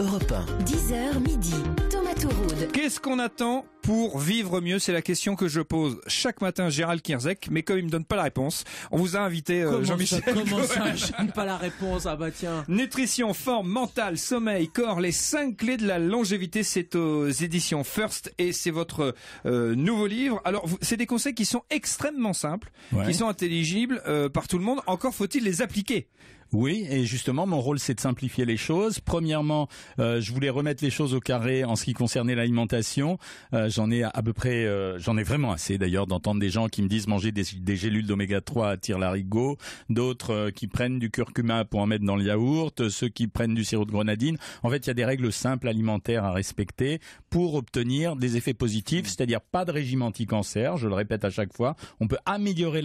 Europe midi. Tomato Qu'est-ce qu'on attend pour vivre mieux C'est la question que je pose chaque matin Gérald Kirzek, mais comme il me donne pas la réponse, on vous a invité euh, Jean-Michel. Comment ça, je pas la réponse ah bah tiens. Nutrition, forme, mental, sommeil, corps, les cinq clés de la longévité, c'est aux éditions First et c'est votre euh, nouveau livre. Alors, c'est des conseils qui sont extrêmement simples, qui sont intelligibles euh, par tout le monde, encore faut-il les appliquer. Oui, et justement, mon rôle, c'est de simplifier les choses. Premièrement, euh, je voulais remettre les choses au carré en ce qui concernait l'alimentation. Euh, j'en ai à, peu près, euh, j'en ai vraiment assez d'ailleurs d'entendre des gens qui me disent manger des, gélules d'oméga 3 à la larigot, d'autres qui prennent du curcuma pour en mettre dans le yaourt, ceux qui prennent du sirop de grenadine. En fait, il y a des règles simples alimentaires à respecter pour obtenir des effets positifs, mmh. c'est-à-dire pas de régime anti-cancer, je le répète à chaque fois. On peut améliorer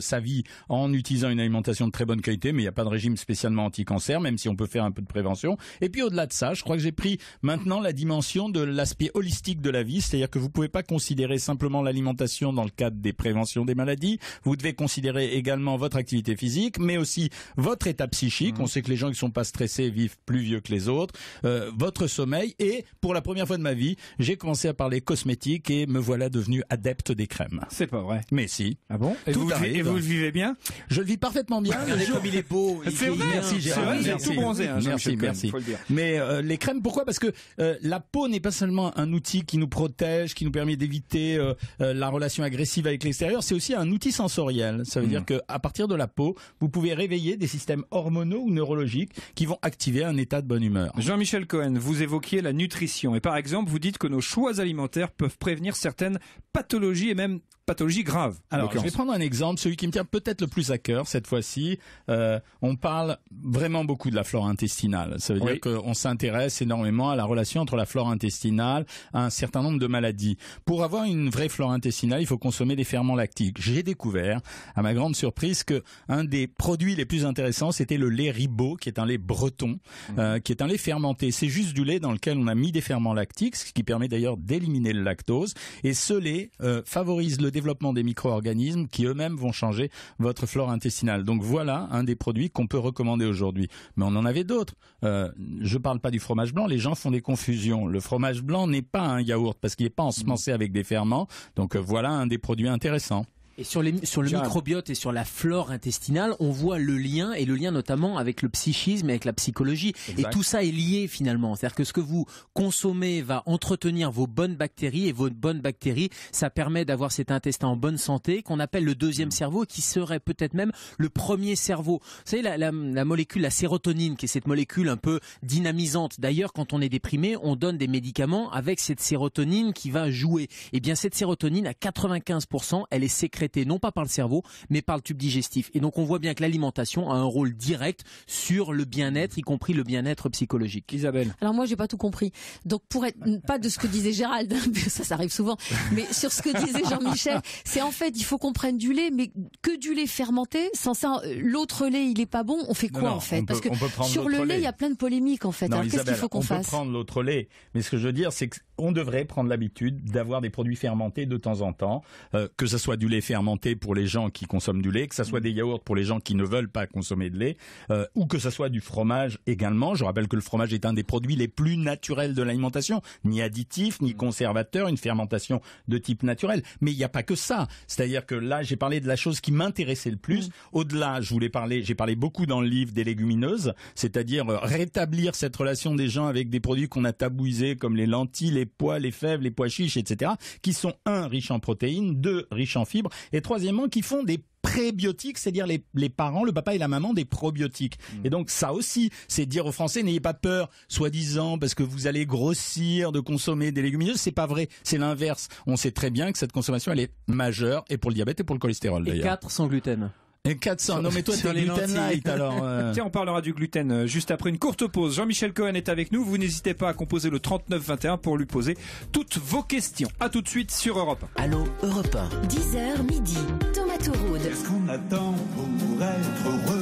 sa vie en utilisant une alimentation de très bonne qualité, mais il n'y a pas de régime régime spécialement anti-cancer, même si on peut faire un peu de prévention. Et puis au-delà de ça, je crois que j'ai pris maintenant la dimension de l'aspect holistique de la vie, c'est-à-dire que vous pouvez pas considérer simplement l'alimentation dans le cadre des préventions des maladies, vous devez considérer également votre activité physique, mais aussi votre état psychique. Mmh. On sait que les gens qui sont pas stressés vivent plus vieux que les autres, euh, votre sommeil et pour la première fois de ma vie, j'ai commencé à parler cosmétique et me voilà devenu adepte des crèmes. C'est pas vrai. Mais si. Ah bon et vous, vous le vivez bien Je le vis parfaitement bien. comme il est beau. C'est vrai, merci hein. tout bronzé, merci, merci. Mais euh, les crèmes, pourquoi Parce que euh, la peau n'est pas seulement un outil qui nous protège, qui nous permet d'éviter euh, la relation agressive avec l'extérieur, c'est aussi un outil sensoriel. Ça veut mm. dire que à partir de la peau, vous pouvez réveiller des systèmes hormonaux ou neurologiques qui vont activer un état de bonne humeur. Jean-Michel Cohen, vous évoquiez la nutrition et par exemple, vous dites que nos choix alimentaires peuvent prévenir certaines pathologies et même pathologies graves. Alors, je vais prendre un exemple, celui qui me tient peut-être le plus à cœur cette fois-ci. on parle vraiment beaucoup de la flore intestinale. Ça veut dire qu'on s'intéresse énormément à la relation entre la flore intestinale, à un certain nombre de maladies. Pour avoir une vraie flore intestinale, il faut consommer des ferments lactiques. J'ai découvert, à ma grande surprise, que un des produits les plus intéressants, c'était le lait ribot, qui est un lait breton, mhm. euh, qui est un lait fermenté. C'est juste du lait dans lequel on a mis des ferments lactiques, ce qui permet d'ailleurs d'éliminer le lactose. Et ce lait euh, favorise le développement des micro-organismes qui eux-mêmes vont changer votre flore intestinale. Donc voilà un des produits qu'on peut recommander aujourd'hui. Mais on en avait d'autres. Euh, je ne parle pas du fromage blanc, les gens font des confusions. Le fromage blanc n'est pas un yaourt parce qu'il n'est pas ensemencé mm. avec des ferments. Donc euh, voilà un des produits intéressants. Et sur, les, sur le microbiote et sur la flore intestinale, on voit le lien, et le lien notamment avec le psychisme et avec la psychologie. Et tout ça est lié finalement. C'est-à-dire que ce que vous consommez va entretenir vos bonnes bactéries, et vos bonnes bactéries, ça permet d'avoir cet intestin en bonne santé, qu'on appelle le deuxième cerveau, qui serait peut-être même le premier cerveau. Vous savez, la, la, la molécule, la sérotonine, qui est cette molécule un peu dynamisante. D'ailleurs, quand on est déprimé, on donne des médicaments avec cette sérotonine qui va jouer. Et eh bien, cette sérotonine, à 95%, elle est sécrétée non pas par le cerveau, mais par le tube digestif. Et donc on voit bien que l'alimentation a un rôle direct sur le bien-être, y compris le bien-être psychologique. Isabelle. Alors moi j'ai pas tout compris. Donc pour être pas de ce que disait Gérald, ça ça arrive souvent, mais sur ce que disait Jean-Michel, c'est en fait il faut qu'on prenne du lait, mais que du lait fermenté. Sans ça, euh, l'autre lait il est pas bon. On fait quoi en fait Parce que sur le lait il y a plein de polémiques en fait. Qu'est-ce qu'il faut qu'on fasse On peut prendre l'autre lait, mais ce que je veux dire c'est on devrait prendre l'habitude d'avoir des produits fermentés de temps en temps, euh, que ce soit du lait fermenté pour les gens qui consomment du lait, que ce soit mm. des yaourts pour les gens qui ne veulent pas consommer de lait, euh, ou que ce soit du fromage également. Je rappelle que le fromage est un des produits les plus naturels de l'alimentation, ni additif, ni conservateur, une fermentation de type naturel. Mais il n'y a pas que ça. C'est-à-dire que là, j'ai parlé de la chose qui m'intéressait le plus. Mm. Au-delà, je voulais parler, j'ai parlé beaucoup dans le livre des légumineuses, c'est-à-dire euh, rétablir cette relation des gens avec des produits qu'on a tabouisés comme les lentilles, les pois, les fèves, les pois chiches, etc., qui sont, un, riches en protéines, deux, riches en fibres, et troisièmement, qui font des prébiotiques, c'est-à-dire les, parents, le papa et la maman des probiotiques. Hmm. Et donc ça aussi, c'est dire aux Français n'ayez pas peur, soi-disant parce que vous allez grossir de consommer des légumineuses, c'est pas vrai, c'est l'inverse. On sait très bien que cette consommation elle est majeure et pour le diabète et pour le cholestérol d'ailleurs. Et quatre sans gluten. Et 400. Non, mais toi, t'es gluten light, alors. Euh. Tiens, on parlera du gluten euh, juste après une courte pause. Jean-Michel Cohen est avec nous. Vous n'hésitez pas à composer le 39 21 pour lui poser toutes vos questions. À tout de suite sur Europe. Allô, Europe 10h midi. Tomato Road Qu'est-ce qu'on attend pour être heureux?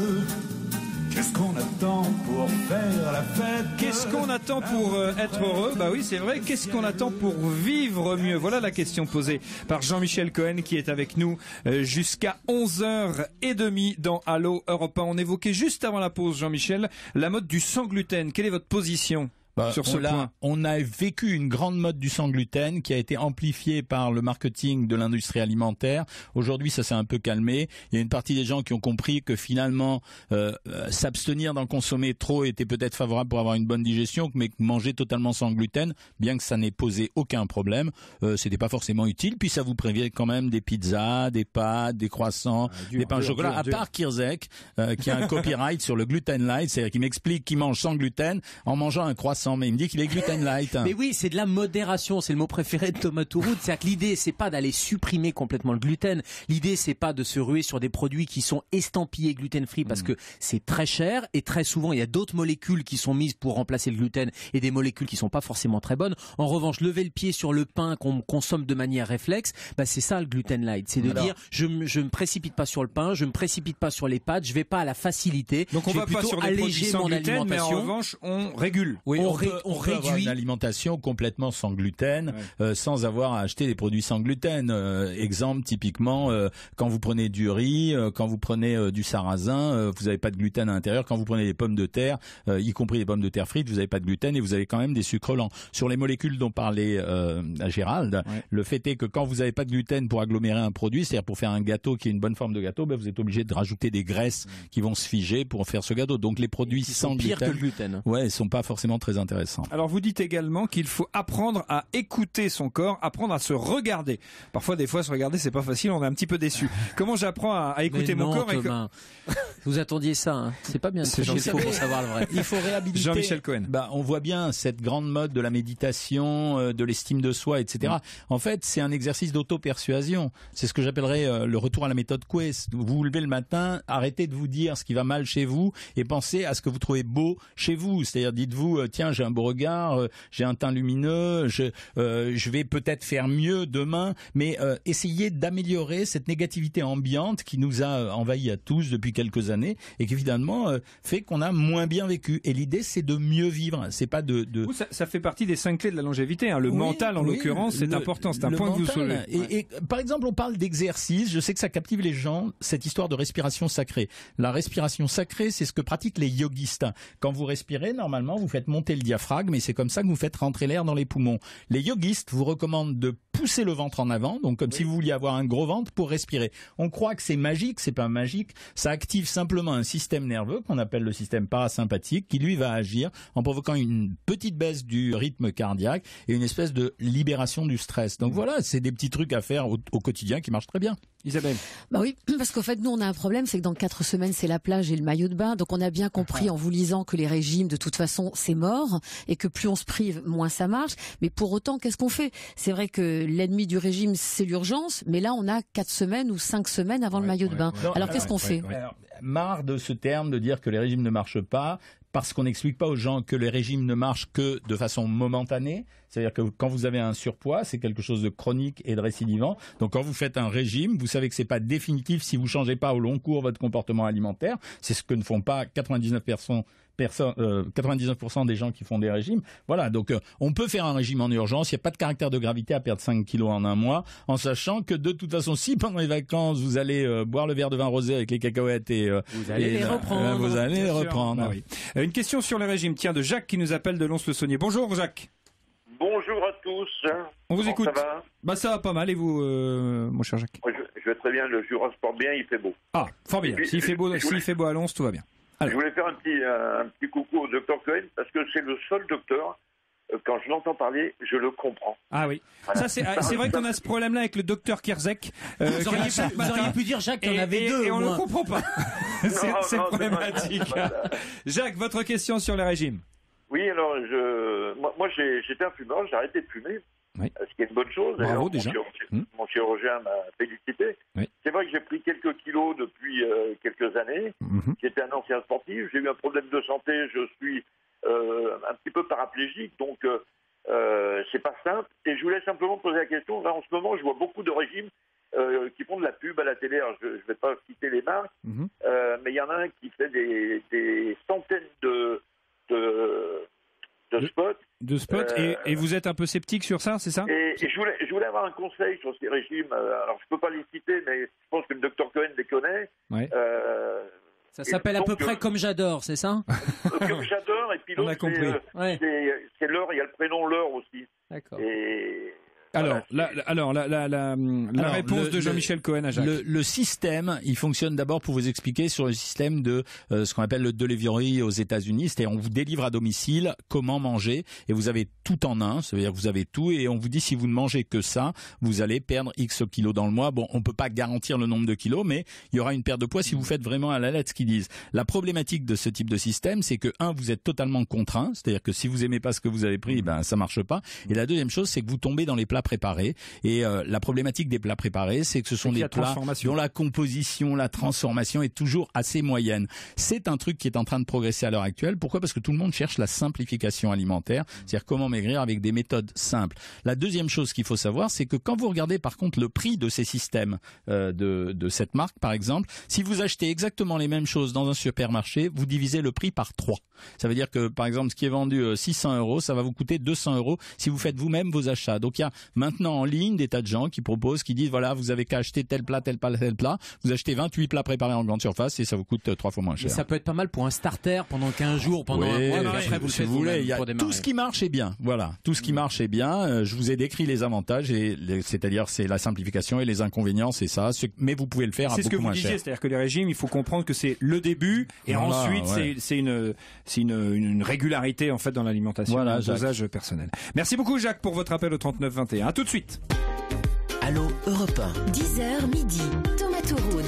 Qu'est-ce qu'on attend pour faire la fête Qu'est-ce qu'on attend pour euh, être heureux Bah oui, c'est vrai. Qu'est-ce qu'on attend pour vivre mieux Voilà la question posée par Jean-Michel Cohen qui est avec nous euh, jusqu'à 11h30 dans Allo Europa. On évoquait juste avant la pause, Jean-Michel, la mode du sans gluten. Quelle est votre position bah, sur ce on point. A, on a vécu une grande mode du sans gluten qui a été amplifiée par le marketing de l'industrie alimentaire. Aujourd'hui, ça s'est un peu calmé. Il y a une partie des gens qui ont compris que finalement, euh, euh, s'abstenir d'en consommer trop était peut-être favorable pour avoir une bonne digestion, mais manger totalement sans gluten, bien que ça n'ait posé aucun problème, euh, c'était pas forcément utile. Puis ça vous prévient quand même des pizzas, des pâtes, des croissants, ah, des pains au chocolat. à part Kirzek, euh, qui a un copyright sur le gluten light, c'est-à-dire qui m'explique qu'il mange sans gluten en mangeant un croissant mais Il me dit qu'il est gluten light. mais oui, c'est de la modération. C'est le mot préféré de Thomas Touroud. C'est-à-dire que l'idée, c'est pas d'aller supprimer complètement le gluten. L'idée, c'est pas de se ruer sur des produits qui sont estampillés gluten free parce mm. que c'est très cher et très souvent, il y a d'autres molécules qui sont mises pour remplacer le gluten et des molécules qui sont pas forcément très bonnes. En revanche, lever le pied sur le pain qu'on consomme de manière réflexe, bah, c'est ça le gluten light. C'est de dire, je, je me précipite pas sur le pain, je me précipite pas sur les pâtes, je vais pas à la facilité. Donc on va plutôt pas sur des alléger mon Mais en revanche, on régule on, avoir une alimentation complètement sans gluten, euh, sans avoir à acheter des produits sans gluten. Euh, exemple typiquement, euh, quand vous prenez du riz, quand vous prenez du sarrasin, vous n'avez pas de gluten à l'intérieur. Quand vous prenez des pommes de terre, y compris des pommes de terre frites, vous n'avez pas de gluten et vous avez quand même des sucres lents. Sur les molécules dont parlait Gérald, le fait est que quand vous n'avez pas de gluten pour agglomérer un produit, c'est-à-dire pour faire un gâteau qui est une bonne forme de gâteau, ben vous êtes obligé de rajouter des graisses qui vont se figer pour faire ce gâteau. Donc les produits sans gluten, pire que le sont pas forcément très alors vous dites également qu'il faut apprendre à écouter son corps, apprendre à se regarder. Parfois, des fois, se regarder, c'est pas facile, on est un petit peu déçu. Comment j'apprends à, écouter mon corps Vous attendiez ça, hein. c'est pas bien. C'est gentil pour savoir le vrai. Il faut réhabiliter. Jean-Michel Cohen. Bah, on voit bien cette grande mode de la méditation, euh, de l'estime de soi, etc. Mm. En fait, c'est un exercice d'auto-persuasion. C'est ce que j'appellerais euh, le retour à la méthode Quest. Vous vous levez le matin, arrêtez de vous dire ce qui va mal chez vous et pensez à ce que vous trouvez beau chez vous. C'est-à-dire, dites-vous, euh, tiens, j'ai un beau regard, j'ai un teint lumineux, je, je vais peut-être faire mieux demain, mais essayez d'améliorer cette négativité ambiante qui nous a envahi à tous depuis quelques années et qui évidemment, euh, fait qu'on a moins bien vécu. Et l'idée, c'est de mieux vivre. C'est pas de. de... ça, fait partie des cinq clés de la longévité. Hein. Le mental, en l'occurrence, c'est important. C'est un point de vue vous Et, par exemple, on parle d'exercice. Je sais que ça captive les gens cette histoire de respiration sacrée. La respiration sacrée, c'est ce que pratiquent les yogistes. Quand vous respirez, normalement, vous faites monter le diaphragme et c'est comme ça que vous faites rentrer l'air dans les poumons. Les yogistes vous recommandent de pousser le ventre en avant, donc comme si vous vouliez avoir un gros ventre pour respirer. On croit que c'est magique, c'est pas magique. Ça active simplement un système nerveux qu'on appelle le système parasympathique qui lui va agir en provoquant une petite baisse du rythme cardiaque et une espèce de libération du stress. Donc mmh. voilà, c'est des petits trucs à faire au, quotidien qui marchent très bien. Isabelle Bah oui, parce qu'en fait, nous, on a un problème, c'est que dans quatre semaines, c'est la plage et le maillot de bain. Donc, on a bien compris ah. en vous lisant que les régimes, de toute façon, c'est mort et que plus on se prive, moins ça marche. Mais pour autant, qu'est-ce qu'on fait C'est vrai que l'ennemi du régime, c'est l'urgence, mais là, on a quatre semaines ou cinq semaines avant le maillot de bain. alors, qu'est-ce qu'on fait marre de ce terme de dire que les régimes ne marchent pas parce qu'on n'explique pas aux gens que les régimes ne marchent que de façon momentanée. C'est-à-dire que quand vous avez un surpoids, c'est quelque chose de chronique et de récidivant. Donc quand vous faites un régime, vous savez que ce n'est pas définitif si vous ne changez pas au long cours votre comportement alimentaire. C'est ce que ne font pas 99% 99% euh, des gens qui font des régimes. Voilà, donc euh, on peut faire un régime en urgence. Il n'y a pas de caractère de gravité à perdre 5 kilos en un mois, en sachant que de toute façon, si pendant les vacances vous allez euh, boire le verre de vin rosé avec les cacahuètes et vous allez les reprendre, vous allez reprendre. Ah une question sur le régime, tiens, de Jacques qui nous appelle de Lons-le-Saunier. Bonjour Jacques. Bonjour à tous. On vous écoute. Ça va Bah ça va pas mal et vous, mon cher Jacques. Oh, je, vais très bien. Le Jura se porte bien. Il fait beau. Ah, fort bien. S'il fait beau, s'il fait beau à Lons, tout va bien. Je voulais faire un petit, euh, un petit coucou au docteur Cohen parce que c'est le seul docteur euh, quand je l'entends parler, je le comprends. Ah oui. Ça c'est euh, vrai qu'on a ce problème-là avec le docteur Kierzek. vous, auriez pu, dire Jacques, qu'il y en avait deux. Et on ne comprend pas. c'est problématique. Jacques, votre question sur les régimes. Oui, alors je, moi, moi j'étais un fumeur, j'ai arrêté de fumer euh, ce qui est une bonne chose. Mon, hmm. chirurgien, m'a félicité. C'est vrai que j'ai pris quelques kilos depuis euh, quelques années. Mhm. J'étais un ancien sportif, j'ai eu un problème de santé, je suis euh, un petit peu paraplégique, donc c'est pas simple. Et je voulais simplement poser la question. en ce moment, je vois beaucoup de régimes qui font de la pub à la télé. je ne vais pas citer les marques, mhm. mais il y en a un qui fait des, centaines de, de spot. De spot, et, euh, vous êtes un peu sceptique sur ça, c'est ça et, je, voulais, je, voulais, avoir un conseil sur ces régimes. Euh, alors, je ne peux pas les citer, mais je pense que le docteur Cohen les connaît. Euh, ça s'appelle à peu près Comme j'adore, c'est ça Comme j'adore, et puis l'autre, c'est, c'est, c'est l'heure, il y a le prénom l'heure aussi. D'accord. Et alors, la, alors la, la, la, hum, hum, réponse de Jean-Michel Cohen à Jacques. Le, le système, il fonctionne d'abord pour vous expliquer sur le système de euh, ce qu'on appelle le delivery aux États-Unis, c'est-à-dire on vous délivre à domicile comment manger et vous avez tout en un, c'est-à-dire vous avez tout et on vous dit si vous ne mangez que ça, vous allez perdre X kilos dans le mois. Bon, on peut pas garantir le nombre de kilos, mais il y aura une perte de poids si vous faites vraiment à la lettre ce qu'ils disent. La problématique de ce type de système, c'est que un, vous êtes totalement contraint, c'est-à-dire que si vous aimez pas ce que vous avez pris, mm. ben ça marche pas. Et la deuxième chose, c'est que vous tombez dans les plats préparés. Et euh, la problématique des plats préparés, c'est que ce sont des plats dont la composition, la transformation est toujours assez moyenne. C'est un truc qui est en train de progresser à l'heure actuelle. Pourquoi Parce que tout le monde cherche la simplification alimentaire, c'est-à-dire comment maigrir avec des méthodes simples. La deuxième chose qu'il faut savoir, c'est que quand vous regardez par contre le prix de ces systèmes euh, de, de cette marque, par exemple, si vous achetez exactement les mêmes choses dans un supermarché, vous divisez le prix par 3. Ça veut dire que par exemple, ce qui est vendu 600 euh, euros, ça va vous coûter 200 euros si vous faites vous-même vos achats. Donc il y a maintenant en ligne des tas de gens qui proposent, qui disent voilà, vous avez qu'à acheter tel plat, tel plat, tel plat, vous achetez 28 plats préparés en grande surface et ça vous coûte euh, trois fois moins cher. ça peut être pas mal pour un starter pendant 15 ah, jours, pendant un mois, vous, voulez, tout ce qui marche est bien. Voilà, tout ce qui mm. marche est bien. Euh, je vous ai décrit les avantages et c'est-à-dire c'est la simplification et les inconvénients, c'est ça. Mais vous pouvez le faire à beaucoup moins cher. C'est ce que vous disiez, c'est-à-dire que les régimes, il faut comprendre que c'est le début et ensuite c'est une une, une, régularité en fait dans l'alimentation, voilà, personnel. Merci beaucoup Jacques pour votre appel au 21. A tout de suite. Allô Europe 1. 10h midi.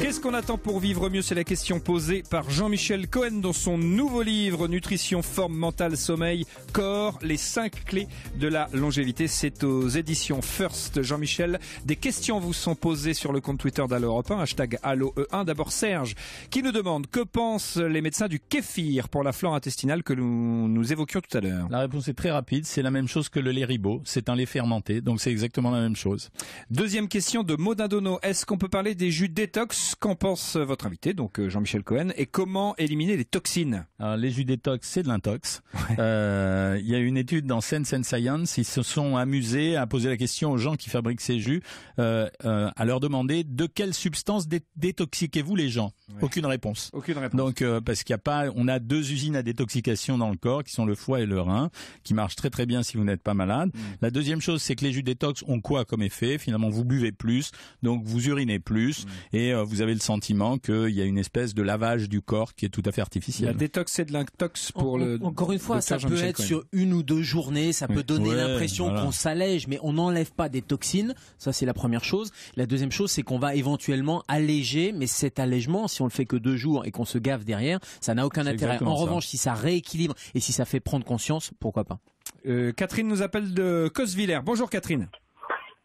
Qu'est-ce qu'on attend pour vivre mieux C'est la question posée par Jean-Michel Cohen dans son nouveau livre Nutrition, forme mentale, sommeil, corps, les 5 clés de la longévité. C'est aux éditions First. Jean-Michel, des questions vous sont posées sur le compte Twitter d'Allo Europe 1, hashtag alloe 1 D'abord Serge qui nous demande que pensent les médecins du kéfir pour la flore intestinale que nous, nous évoquions tout à l'heure. La réponse est très rapide, c'est la même chose que le lait ribot, c'est un lait fermenté, donc c'est exactement la même chose. Deuxième question de Maudin est-ce qu'on peut parler des jus d'été détox, qu'en pense euh, votre invité, donc euh, Jean-Michel Cohen, et comment éliminer les toxines Les jus détox, c'est de l'intox. Euh, il y a une étude dans Sense and Science, ils se sont amusés à poser la question aux gens qui fabriquent ces jus, à leur demander de quelles substances détoxiquez-vous les gens Aucune réponse. Aucune réponse. Donc parce qu'il y a pas, on a deux usines à détoxication dans le corps qui sont le foie et le rein, qui marchent très très bien si vous n'êtes pas malade. Mm. La deuxième chose, c'est que les jus détox ont quoi comme effet Finalement, vous buvez plus, donc vous urinez plus, mm. et et euh, vous avez le sentiment qu'il y a une espèce de lavage du corps qui est tout à fait artificiel. La détox c'est de l'intox pour le. Encore une fois, ça peut être sur une ou deux journées, ça peut donner l'impression qu'on s'allège, mais on n'enlève pas des toxines. Ça c'est la première chose. La deuxième chose, c'est qu'on va éventuellement alléger, mais cet allègement, si on le fait que deux jours et qu'on se gave derrière, ça n'a aucun intérêt. En revanche, si ça rééquilibre et si ça fait prendre conscience, pourquoi pas. Euh, Catherine nous appelle de Cosvillers. Bonjour Catherine.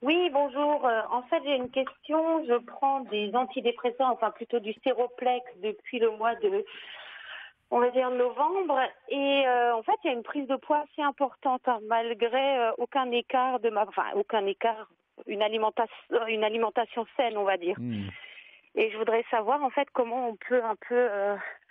Oui, bonjour. Euh, en fait, j'ai une question. Je prends des antidépresseurs, enfin plutôt du séroplex depuis le mois de, on va dire, novembre. Et euh, en fait, il y a une prise de poids assez importante, hein, malgré euh, aucun écart de ma, enfin aucun écart, une alimentation, une alimentation saine, on va dire. Hmm. Et je voudrais savoir en fait comment on peut un peu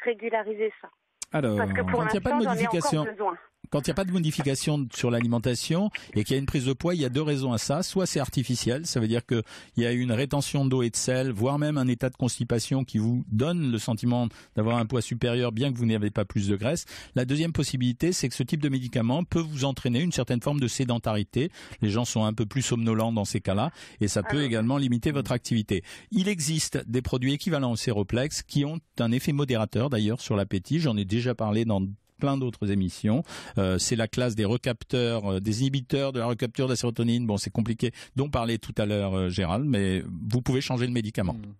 régulariser ça. Alors, Parce que pour l'instant, il n'y a pas de quand il n'y a pas de modification sur l'alimentation et qu'il y a une prise de poids, il y a deux raisons à ça. Soit c'est artificiel, ça veut dire qu'il y a une rétention d'eau et de sel, voire même un état de constipation qui vous donne le sentiment d'avoir un poids supérieur bien que vous n'ayez pas plus de graisse. La deuxième possibilité, c'est que ce type de médicament peut vous entraîner une certaine forme de sédentarité. Les gens sont un peu plus somnolents dans ces cas-là et ça peut ah. également limiter votre activité. Il existe des produits équivalents au séroplex qui ont un effet modérateur d'ailleurs sur l'appétit. J'en ai déjà parlé dans plein d'autres émissions. Euh, c'est la classe des recapteurs, euh, des inhibiteurs de la recapture de la sérotonine. Bon, c'est compliqué, dont parlait tout à l'heure euh, Gérald, mais vous pouvez changer le médicament. Hmm.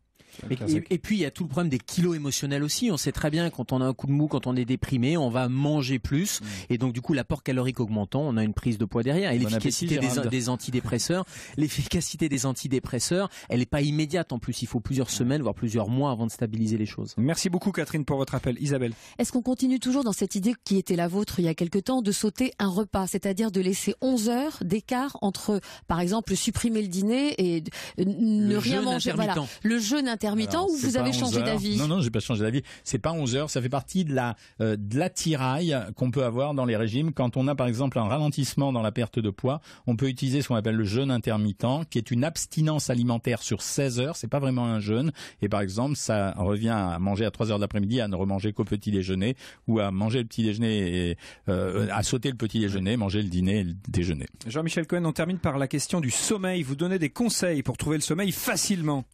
Et, puis il y a tout le problème des kilos émotionnels aussi. On sait très bien quand on a un coup de mou, quand on est déprimé, on va manger plus. Mm. Et donc du coup l'apport calorique augmentant, on a une prise de poids derrière. Et l'efficacité des, antidépresseurs, l'efficacité des antidépresseurs, elle n'est pas immédiate en plus. Il faut plusieurs semaines, voire plusieurs mois avant de stabiliser les choses. Merci beaucoup Catherine pour votre appel. Isabelle. Est-ce qu'on continue toujours dans cette idée qui était la vôtre il y a quelque temps de sauter un repas, c'est-à-dire de laisser 11 heures d'écart entre, par exemple, supprimer le dîner et ne rien manger. Voilà, le jeûne intermittent intermittent vous avez changé d'avis Non, non, j'ai pas changé d'avis. C'est pas 11 heures. Ça fait partie de la euh, l'attirail qu'on peut avoir dans les régimes. Quand on a par exemple un ralentissement dans la perte de poids, on peut utiliser ce qu'on appelle le jeûne intermittent, qui est une abstinence alimentaire sur 16 heures. C'est pas vraiment un jeûne. Et par exemple, ça revient à manger à 3 heures daprès midi à ne remanger qu'au petit déjeuner ou à manger le petit déjeuner et euh, à sauter le petit déjeuner, manger le dîner et le déjeuner. Jean-Michel Cohen, on termine par la question du sommeil. Vous donnez des conseils pour trouver le sommeil facilement.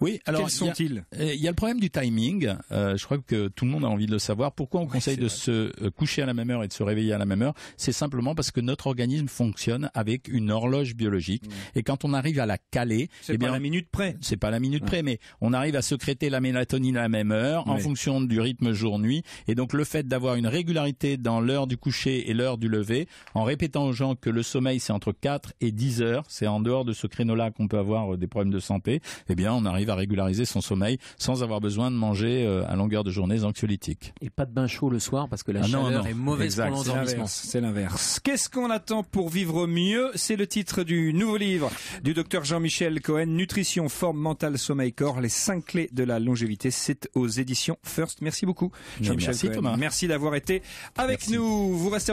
Oui, alors sont euh, Il y a le problème du timing. Euh, je crois que tout le monde a envie de le savoir. Pourquoi on conseille de se euh, coucher à la même heure et de se réveiller à la même heure C'est simplement parce que notre organisme fonctionne avec une horloge biologique mm. et quand on arrive à la caler, c'est eh bien pas la minute près. C'est pas la minute près, mais on arrive à secréter la mélatonine à la même heure en fonction du rythme jour-nuit et donc le fait d'avoir une régularité dans l'heure du coucher et l'heure du lever, en répétant aux gens que le sommeil c'est entre 4 et 10 heures, c'est en dehors de ce créneau-là qu'on peut avoir des problèmes de santé, eh bien on arrive à régulariser son sommeil sans avoir besoin de manger euh, à longueur de journée anxiolytiques. Et pas de bain chaud le soir parce que la ah chaleur est mauvaise pour l'endormissement. C'est l'inverse. Qu'est-ce qu'on attend pour vivre mieux C'est le titre du nouveau livre du docteur Jean-Michel Cohen, Nutrition, forme mentale, sommeil, corps, les 5 clés de la longévité. C'est aux éditions First. Merci beaucoup, Jean-Michel Merci, Cohen. Thomas. Merci d'avoir été avec nous. Vous restez